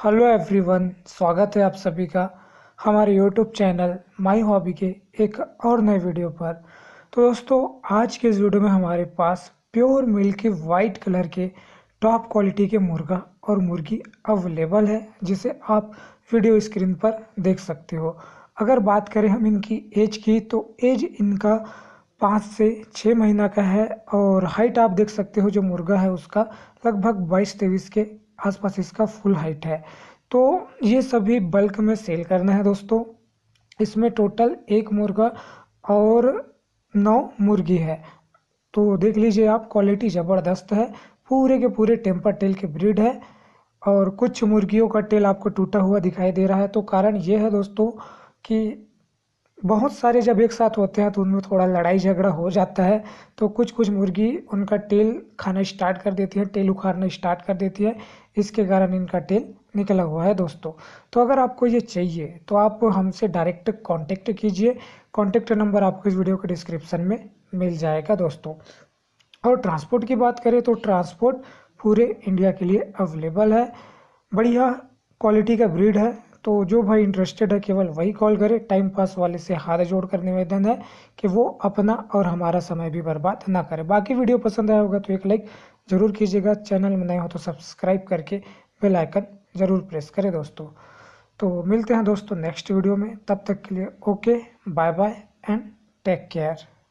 hello everyone स्वागत है आप सभी का हमारे यूट्यूब चैनल माय हॉबी के एक और नए वीडियो पर तो दोस्तों आज के इस वीडियो में हमारे पास प्योर मिल्क के वाइट कलर के टॉप क्वालिटी के मुर्गा और मुर्गी अवेलेबल है जिसे आप वीडियो स्क्रीन पर देख सकते हो अगर बात करें हम इनकी एज की तो एज इनका पाँच से छः महीना का है और हाइट आप देख सकते हो जो मुर्गा है उसका लगभग बाईस तेईस के आसपास इसका फुल हाइट है तो ये सभी बल्क में सेल करना है दोस्तों इसमें टोटल एक मुर्गा और नौ मुर्गी है तो देख लीजिए आप क्वालिटी ज़बरदस्त है पूरे के पूरे टेम्पर टेल के ब्रिड है और कुछ मुर्गियों का टेल आपको टूटा हुआ दिखाई दे रहा है तो कारण ये है दोस्तों कि बहुत सारे जब एक साथ होते हैं तो उनमें थोड़ा लड़ाई झगड़ा हो जाता है तो कुछ कुछ मुर्गी उनका टेल खाना स्टार्ट कर देती है टेल उखाड़ना स्टार्ट कर देती है इसके कारण इनका टेल निकला हुआ है दोस्तों तो अगर आपको ये चाहिए तो आप हमसे डायरेक्ट कांटेक्ट कीजिए कांटेक्ट नंबर आपको इस वीडियो के डिस्क्रिप्सन में मिल जाएगा दोस्तों और ट्रांसपोर्ट की बात करें तो ट्रांसपोर्ट पूरे इंडिया के लिए अवेलेबल है बढ़िया क्वालिटी का ब्रीड है तो जो भाई इंटरेस्टेड है केवल वही कॉल करे टाइम पास वाले से हाथ जोड़ कर निवेदन है कि वो अपना और हमारा समय भी बर्बाद ना करे बाकी वीडियो पसंद आया होगा तो एक लाइक ज़रूर कीजिएगा चैनल में नए हो तो सब्सक्राइब करके बेल आइकन ज़रूर प्रेस करें दोस्तों तो मिलते हैं दोस्तों नेक्स्ट वीडियो में तब तक के लिए okay bye bye and take care